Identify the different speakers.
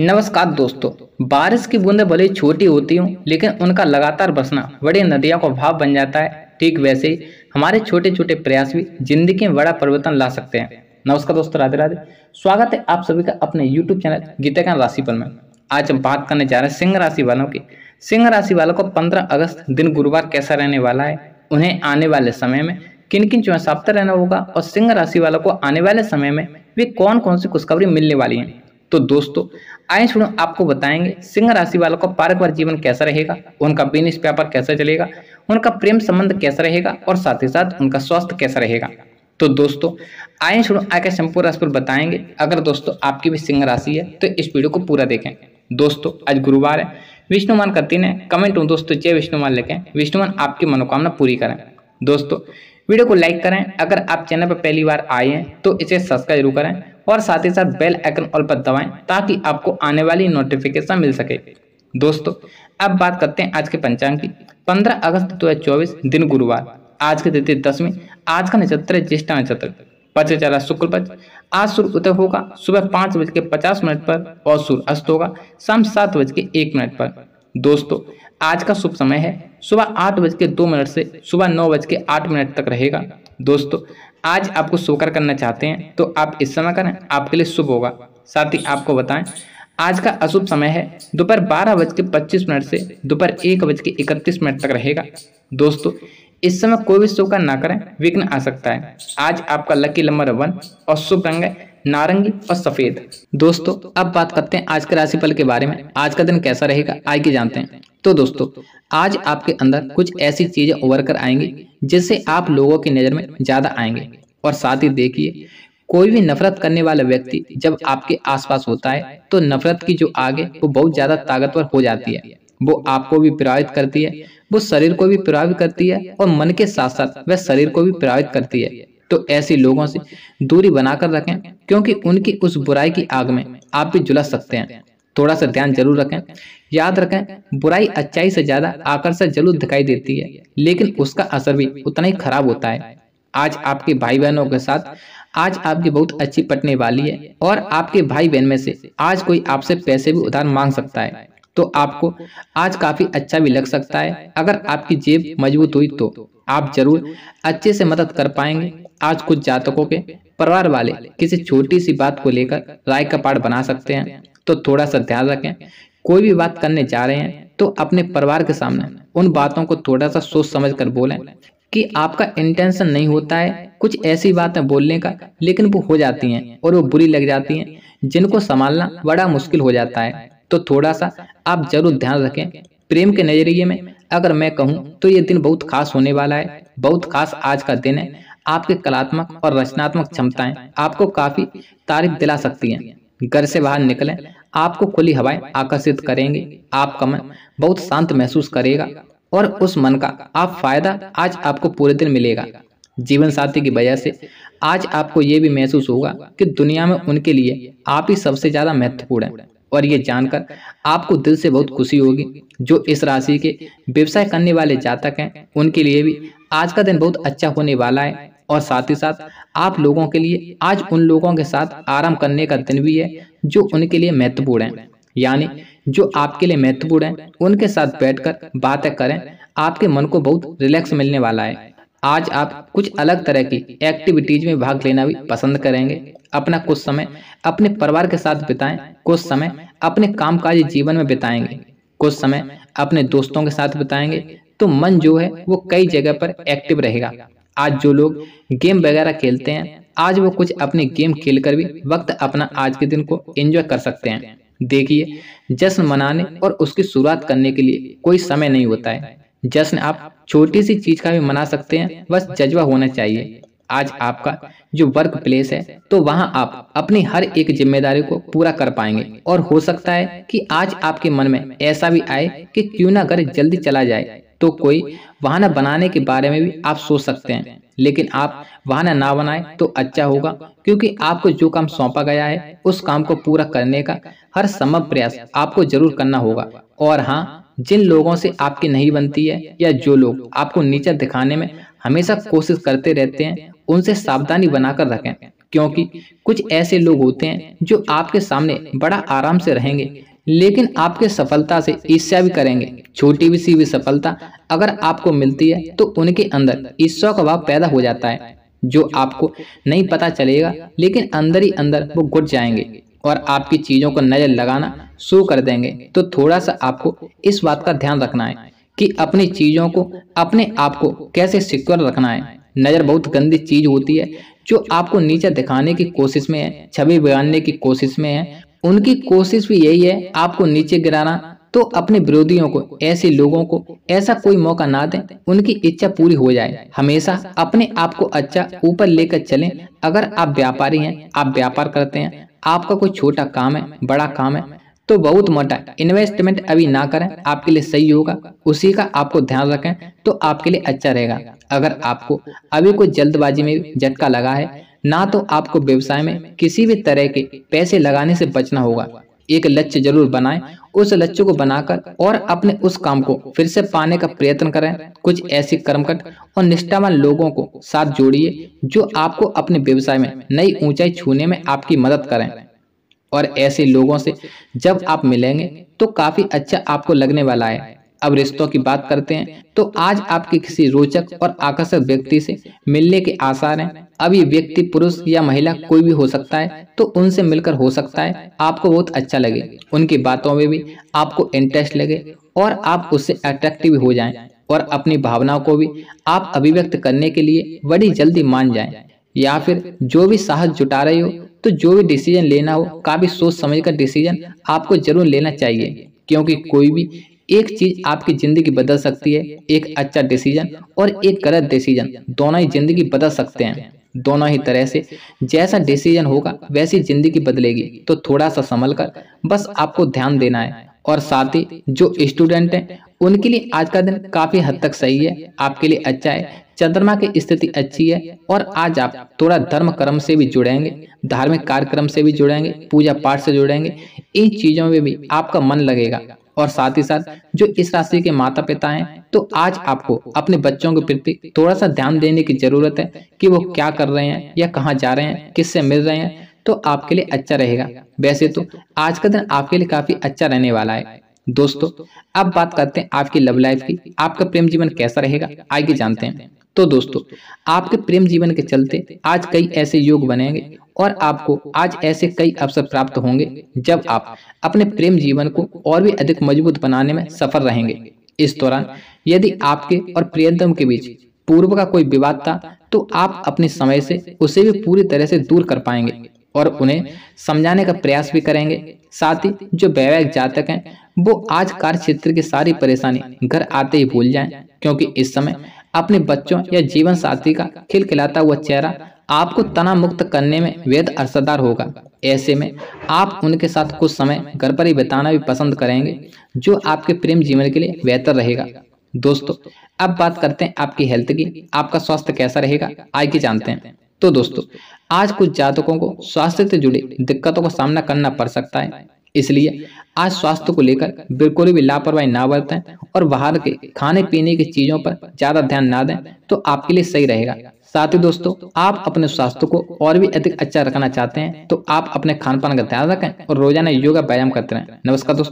Speaker 1: नमस्कार दोस्तों बारिश की बूंदें भले छोटी होती हों लेकिन उनका लगातार बसना बड़ी नदियों का भाव बन जाता है ठीक वैसे ही हमारे छोटे छोटे प्रयास भी जिंदगी में बड़ा परिवर्तन ला सकते हैं नमस्कार दोस्तों राधे राधे स्वागत है आप सभी का अपने YouTube चैनल राशि पर में आज हम बात करने जा रहे हैं सिंह राशि वालों की सिंह राशि वालों को पंद्रह अगस्त दिन गुरुवार कैसा रहने वाला है उन्हें आने वाले समय में किन किन चौसाप्ता रहना होगा और सिंह राशि वालों को आने वाले समय में वे कौन कौन सी खुशखबरी मिलने वाली है तो दोस्तों आए छोड़ो आपको बताएंगे सिंह राशि वालों का पारिवारिक जीवन कैसा रहेगा उनका बिजनेस व्यापार कैसा चलेगा उनका प्रेम संबंध कैसा रहेगा और साथ ही साथ उनका स्वास्थ्य कैसा रहेगा तो दोस्तों आए छोड़ो आके संपूर्ण राशि पर बताएंगे अगर दोस्तों आपकी भी सिंह राशि है तो इस वीडियो को पूरा देखें दोस्तों आज गुरुवार है विष्णुमान का दिन है कमेंट में दोस्तों जय विष्णुमान लिखें विष्णुमान आपकी मनोकामना पूरी करें दोस्तों वीडियो को लाइक करें अगर आप चैनल पर पहली बार आए हैं तो इसे सब्सक्राइब जरूर करें और साथ ही साथ बेल आइकन ऑल पर दबाएं ताकि आपको आने वाली नोटिफिकेशन मिल सके दोस्तों अब बात करते हैं आज के पंचांग की 15 अगस्त 2024 दिन गुरुवार आज की तिथि दसवीं आज का नक्षत्र ज्येष्ठ नक्षत्र पक्ष चला शुक्ल पक्ष आज सूर्य उदय होगा सुबह पाँच बज के पचास मिनट पर और सूर्य अस्त होगा शाम सात बज के एक मिनट पर दोस्तों आज का शुभ समय है सुबह आठ बज के दो मिनट से सुबह नौ बज के आठ मिनट तक रहेगा दोस्तों आज आपको सोकर करना चाहते हैं तो आप इस समय करें आपके लिए शुभ होगा साथ ही आपको बताएं आज का अशुभ समय है दोपहर बारह बज के पच्चीस मिनट से दोपहर एक बज के इकतीस मिनट तक रहेगा दोस्तों इस समय कोई भी शुभ ना करें विघ्न आ सकता है आज आपका लकी नंबर वन और शुभ रंग है नारंगी और सफेद दोस्तों अब बात करते हैं आज के राशिफल के बारे में आज का दिन कैसा रहेगा आइए जानते हैं तो दोस्तों आज आपके अंदर कुछ ऐसी चीज़ें उभर कर आएंगी जिससे आप लोगों की नज़र में ज़्यादा आएंगे और साथ ही देखिए कोई भी नफरत करने वाला व्यक्ति जब आपके आसपास होता है तो नफरत की जो आगे वो बहुत ज़्यादा ताकतवर हो जाती है वो आपको भी प्रभावित करती है वो शरीर को भी प्रभावित करती है और मन के साथ साथ वह शरीर को भी प्रभावित करती है तो ऐसे लोगों से दूरी बनाकर रखें क्योंकि उनकी उस बुराई की आग में आप भी जुलस सकते हैं थोड़ा सा ध्यान जरूर रखें याद रखें बुराई अच्छाई से ज़्यादा आकर्षक जरूर दिखाई देती है लेकिन उसका असर भी उतना ही खराब होता है आज आपके भाई बहनों के साथ आज आपकी बहुत अच्छी पटने वाली है और आपके भाई बहन में से आज कोई आपसे पैसे भी उधार मांग सकता है तो आपको आज काफी अच्छा भी लग सकता है अगर आपकी जेब मजबूत हुई तो आप जरूर अच्छे से मदद कर पाएंगे आज कुछ जातकों के परिवार वाले किसी छोटी सी बात को लेकर राय का पाठ बना सकते हैं तो थोड़ा सा ध्यान रखें कोई भी बात करने जा रहे हैं तो अपने परिवार के सामने उन बातों को थोड़ा सा सोच समझ कर बोलें कि आपका इंटेंशन नहीं होता है कुछ ऐसी बातें बोलने का लेकिन वो हो जाती हैं और वो बुरी लग जाती हैं जिनको संभालना बड़ा मुश्किल हो जाता है तो थोड़ा सा आप जरूर ध्यान रखें प्रेम के नज़रिए में अगर मैं कहूँ तो ये दिन बहुत खास होने वाला है बहुत खास आज का दिन है आपके कलात्मक और रचनात्मक क्षमताएं आपको काफी तारीफ दिला सकती हैं घर से बाहर निकलें आपको खुली हवाएं आकर्षित करेंगे आपका मन बहुत शांत महसूस करेगा और उस मन का आप फायदा आज आपको पूरे दिन मिलेगा जीवन साथी की वजह से आज आपको ये भी महसूस होगा कि दुनिया में उनके लिए आप ही सबसे ज़्यादा महत्वपूर्ण है और ये जानकर आपको दिल से बहुत खुशी होगी जो इस राशि के व्यवसाय करने वाले जातक हैं उनके लिए भी आज का दिन बहुत अच्छा होने वाला है और साथ ही साथ आप लोगों के लिए आज उन लोगों के साथ आराम करने का दिन भी है जो उनके लिए महत्वपूर्ण है यानी जो आपके लिए महत्वपूर्ण है उनके साथ बैठकर बातें करें आपके मन को बहुत रिलैक्स मिलने वाला है आज आप कुछ अलग तरह की एक्टिविटीज में भाग लेना भी पसंद करेंगे अपना कुछ समय अपने परिवार के साथ बिताएं कुछ समय अपने कामकाजी जीवन में बिताएंगे कुछ समय अपने दोस्तों के साथ बिताएंगे तो मन जो है वो कई जगह पर एक्टिव रहेगा आज जो लोग गेम वगैरह खेलते हैं आज वो कुछ अपने गेम खेल कर भी वक्त अपना आज के दिन को एंजॉय कर सकते हैं देखिए जश्न मनाने और उसकी शुरुआत करने के लिए कोई समय नहीं होता है जश्न आप छोटी सी चीज का भी मना सकते हैं बस जज्बा होना चाहिए आज आपका जो वर्क प्लेस है तो वहाँ आप अपनी हर एक जिम्मेदारी को पूरा कर पाएंगे और हो सकता है कि आज आपके मन में ऐसा भी आए कि क्यों ना घर जल्दी चला जाए तो कोई वाहन बनाने के बारे में भी आप सोच सकते हैं लेकिन आप वाहन ना बनाएं तो अच्छा होगा क्योंकि आपको जो काम सौंपा गया है उस काम को पूरा करने का हर संभव प्रयास आपको जरूर करना होगा और हाँ जिन लोगों से आपकी नहीं बनती है या जो लोग आपको नीचा दिखाने में हमेशा कोशिश करते रहते हैं उनसे सावधानी बनाकर रखें क्योंकि कुछ ऐसे लोग होते हैं जो आपके सामने बड़ा आराम से रहेंगे लेकिन आपके सफलता से ईर्ष्या भी करेंगे छोटी भी सी भी सफलता अगर आपको मिलती है तो उनके अंदर ईर्ष्या का भाव पैदा हो जाता है जो आपको नहीं पता चलेगा लेकिन अंदर ही अंदर वो घुट जाएंगे और आपकी चीज़ों को नज़र लगाना शुरू कर देंगे तो थोड़ा सा आपको इस बात का ध्यान रखना है कि अपनी चीज़ों को अपने आप को कैसे सिक्योर रखना है नज़र बहुत गंदी चीज़ होती है जो आपको नीचे दिखाने की कोशिश में है छवि बिगाड़ने की कोशिश में है उनकी कोशिश भी यही है आपको नीचे गिराना तो अपने विरोधियों को ऐसे लोगों को ऐसा कोई मौका ना दें उनकी इच्छा पूरी हो जाए हमेशा अपने आप को अच्छा ऊपर लेकर चलें अगर आप व्यापारी हैं आप व्यापार करते हैं आपका कोई छोटा काम है बड़ा काम है तो बहुत मोटा इन्वेस्टमेंट अभी ना करें आपके लिए सही होगा उसी का आपको ध्यान रखें तो आपके लिए अच्छा रहेगा अगर आपको अभी कोई जल्दबाजी में झटका लगा है ना तो आपको व्यवसाय में किसी भी तरह के पैसे लगाने से बचना होगा एक लक्ष्य जरूर बनाएं उस लक्ष्य को बनाकर और अपने उस काम को फिर से पाने का प्रयत्न करें कुछ ऐसे कर्मकट और निष्ठावान लोगों को साथ जोड़िए जो आपको अपने व्यवसाय में नई ऊंचाई छूने में आपकी मदद करें और ऐसे लोगों से जब आप मिलेंगे तो काफी अच्छा आपको लगने वाला है अब रिश्तों की बात करते हैं तो आज आपके किसी रोचक और आकर्षक व्यक्ति से मिलने के आसार हैं अब ये व्यक्ति पुरुष या महिला कोई भी हो सकता है तो उनसे मिलकर हो सकता है आपको बहुत अच्छा लगे उनकी बातों में भी आपको इंटरेस्ट लगे और आप उससे अट्रैक्टिव हो जाएं और अपनी भावनाओं को भी आप अभिव्यक्त करने के लिए बड़ी जल्दी मान जाए या फिर जो भी साहस जुटा रहे हो तो जो भी डिसीजन लेना हो काफ़ी सोच समझ कर डिसीजन आपको जरूर लेना चाहिए क्योंकि कोई भी एक चीज आपकी जिंदगी बदल सकती है एक अच्छा डिसीजन और एक गलत डिसीजन दोनों ही जिंदगी बदल सकते हैं दोनों ही तरह से जैसा डिसीजन होगा वैसी जिंदगी बदलेगी तो थोड़ा सा संभल कर बस आपको ध्यान देना है और साथ ही जो स्टूडेंट हैं उनके लिए आज का दिन काफ़ी हद तक सही है आपके लिए अच्छा है चंद्रमा की स्थिति अच्छी है और आज आप थोड़ा धर्म कर्म से भी जुड़ेंगे धार्मिक कार्यक्रम से भी जुड़ेंगे पूजा पाठ से जुड़ेंगे इन चीजों में भी आपका मन लगेगा और साथ ही साथ जो इस राशि के माता पिता हैं तो आज आपको अपने बच्चों के प्रति थोड़ा सा ध्यान देने की जरूरत है कि वो क्या कर रहे हैं या कहाँ जा रहे हैं किससे मिल रहे हैं तो आपके लिए अच्छा रहेगा वैसे तो आज का दिन आपके लिए काफी अच्छा रहने वाला है दोस्तों अब बात करते हैं आपकी लव लाइफ की आपका प्रेम जीवन कैसा रहेगा आइए जानते हैं तो दोस्तों आपके प्रेम जीवन के चलते आज कई ऐसे योग बनेंगे और आपको आज ऐसे कई अवसर प्राप्त होंगे जब आप अपने प्रेम जीवन को और भी अधिक मजबूत बनाने में सफल रहेंगे इस दौरान यदि आपके और प्रियतम के बीच पूर्व का कोई विवाद था तो आप अपने समय से उसे भी पूरी तरह से दूर कर पाएंगे और उन्हें समझाने का प्रयास भी करेंगे साथ ही जो वैवाहिक जातक हैं वो आज कार्य क्षेत्र की सारी परेशानी घर आते ही भूल जाएं क्योंकि इस समय अपने बच्चों या जीवन साथी का खिलखिलाता हुआ चेहरा आपको तना मुक्त करने में वेद असरदार होगा ऐसे में आप उनके साथ कुछ समय घर पर ही बिताना भी पसंद करेंगे जो आपके प्रेम जीवन के लिए बेहतर रहेगा दोस्तों अब बात करते हैं आपकी हेल्थ की आपका स्वास्थ्य कैसा रहेगा आइए जानते हैं तो दोस्तों आज कुछ जातकों को स्वास्थ्य से जुड़ी दिक्कतों का सामना करना पड़ सकता है इसलिए आज स्वास्थ्य को लेकर बिल्कुल भी लापरवाही ना बरतें और बाहर के खाने पीने की चीज़ों पर ज़्यादा ध्यान ना दें तो आपके लिए सही रहेगा साथ ही दोस्तों आप अपने स्वास्थ्य को और भी अधिक अच्छा रखना चाहते हैं तो आप अपने खान पान का ध्यान रखें और रोजाना योगा व्यायाम करते रहें नमस्कार दोस्तों